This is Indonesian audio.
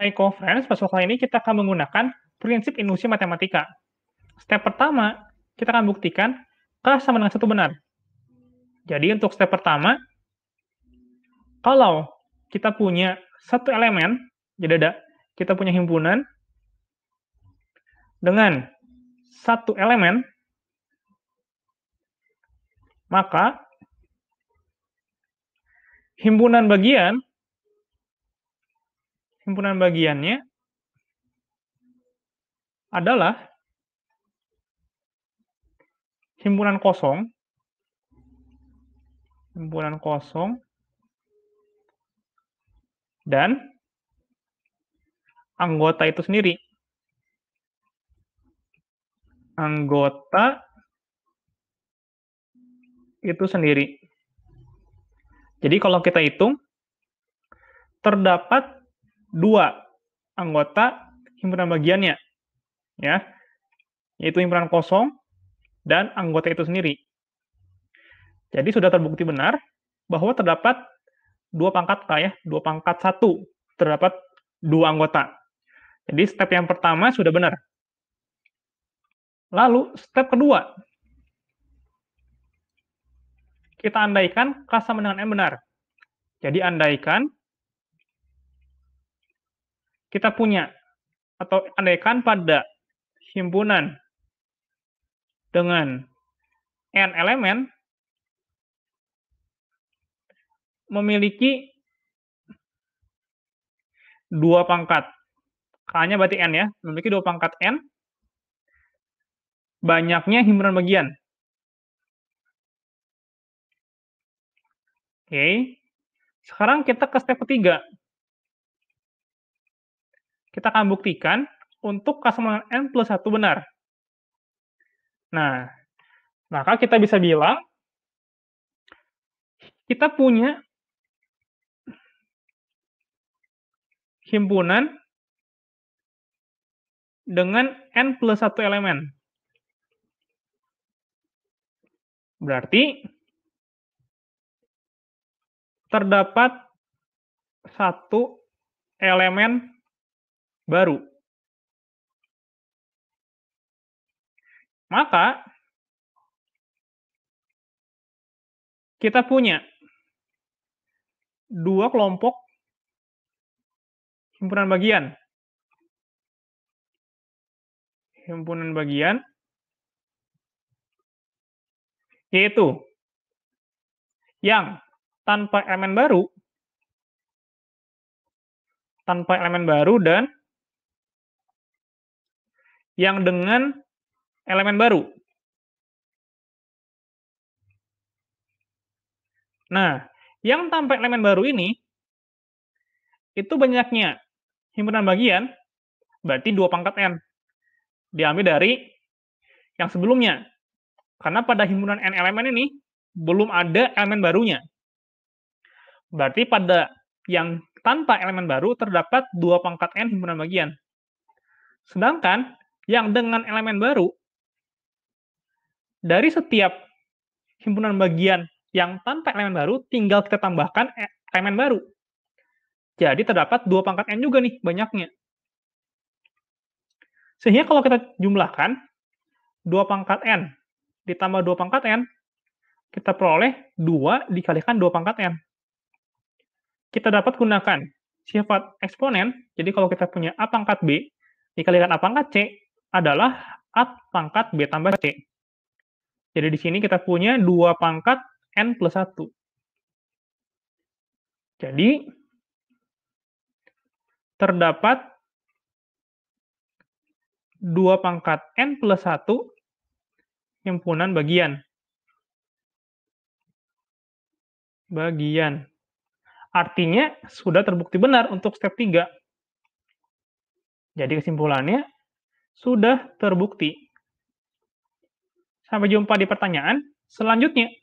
Hai Conference, friends kali ini kita akan menggunakan prinsip induksi matematika. Step pertama, kita akan buktikan K sama dengan satu benar. Jadi untuk step pertama, kalau kita punya satu elemen, jadi ada kita punya himpunan dengan satu elemen, maka himpunan bagian himpunan bagiannya adalah himpunan kosong himpunan kosong dan anggota itu sendiri anggota itu sendiri. Jadi kalau kita hitung terdapat dua anggota himpunan bagiannya, ya, yaitu himpunan kosong dan anggota itu sendiri. Jadi sudah terbukti benar bahwa terdapat dua pangkat K ya, dua pangkat satu terdapat dua anggota. Jadi step yang pertama sudah benar. Lalu step kedua, kita andaikan K sama dengan M benar. Jadi andaikan kita punya atau andaikan pada himpunan dengan n elemen memiliki dua pangkat. K-nya berarti n ya, memiliki dua pangkat n. Banyaknya himpunan bagian. Oke. Sekarang kita ke step ketiga, kita akan buktikan untuk kesamaan n plus 1 benar. Nah, maka kita bisa bilang kita punya himpunan dengan n plus 1 elemen. Berarti terdapat satu elemen baru. Maka kita punya dua kelompok himpunan bagian. Himpunan bagian yaitu yang tanpa elemen baru tanpa elemen baru dan yang dengan elemen baru. Nah, yang tanpa elemen baru ini itu banyaknya himpunan bagian berarti dua pangkat n diambil dari yang sebelumnya. Karena pada himpunan n elemen ini belum ada elemen barunya. Berarti pada yang tanpa elemen baru terdapat dua pangkat n himpunan bagian. Sedangkan yang dengan elemen baru dari setiap himpunan bagian yang tanpa elemen baru tinggal kita tambahkan e, elemen baru. Jadi terdapat dua pangkat n juga nih banyaknya. Sehingga kalau kita jumlahkan dua pangkat n ditambah dua pangkat n, kita peroleh dua dikalikan dua pangkat n. Kita dapat gunakan sifat eksponen. Jadi kalau kita punya a pangkat b dikalikan a pangkat c, adalah A pangkat B tambah C. Jadi di sini kita punya 2 pangkat N plus 1. Jadi, terdapat 2 pangkat N plus 1 himpunan bagian. Bagian. Artinya, sudah terbukti benar untuk step 3. Jadi kesimpulannya, sudah terbukti. Sampai jumpa di pertanyaan selanjutnya.